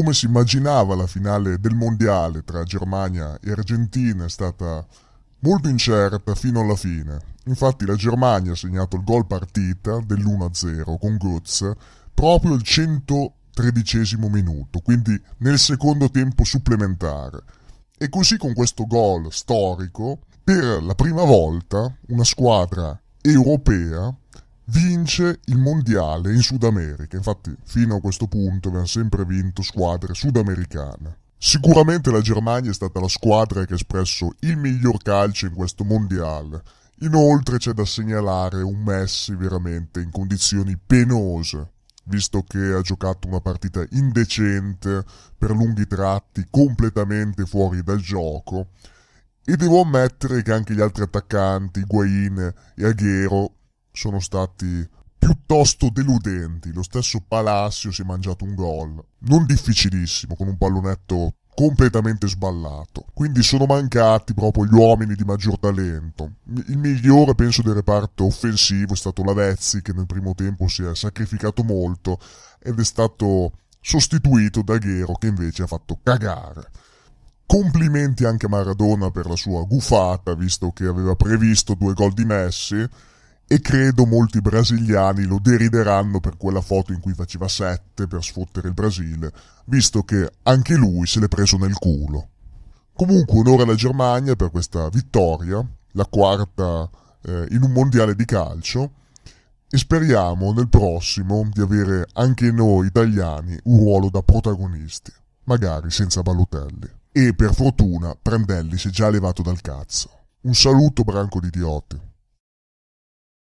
come si immaginava la finale del mondiale tra Germania e Argentina è stata molto incerta fino alla fine. Infatti la Germania ha segnato il gol partita dell'1-0 con Goetz proprio al 113 minuto, quindi nel secondo tempo supplementare. E così con questo gol storico, per la prima volta una squadra europea vince il mondiale in Sud America. Infatti, fino a questo punto avevano sempre vinto squadre sudamericane. Sicuramente la Germania è stata la squadra che ha espresso il miglior calcio in questo mondiale. Inoltre c'è da segnalare un Messi veramente in condizioni penose, visto che ha giocato una partita indecente, per lunghi tratti completamente fuori dal gioco. E devo ammettere che anche gli altri attaccanti, Guain e Aguero, sono stati piuttosto deludenti. Lo stesso Palacio si è mangiato un gol, non difficilissimo, con un pallonetto completamente sballato. Quindi sono mancati proprio gli uomini di maggior talento. Il migliore, penso, del reparto offensivo è stato Lavezzi, che nel primo tempo si è sacrificato molto ed è stato sostituito da Ghero, che invece ha fatto cagare. Complimenti anche a Maradona per la sua gufata, visto che aveva previsto due gol di Messi e credo molti brasiliani lo derideranno per quella foto in cui faceva 7 per sfottere il Brasile, visto che anche lui se l'è preso nel culo. Comunque onore alla Germania per questa vittoria, la quarta eh, in un mondiale di calcio, e speriamo nel prossimo di avere anche noi italiani un ruolo da protagonisti, magari senza Balotelli. E per fortuna Prandelli si è già levato dal cazzo. Un saluto Branco di idioti.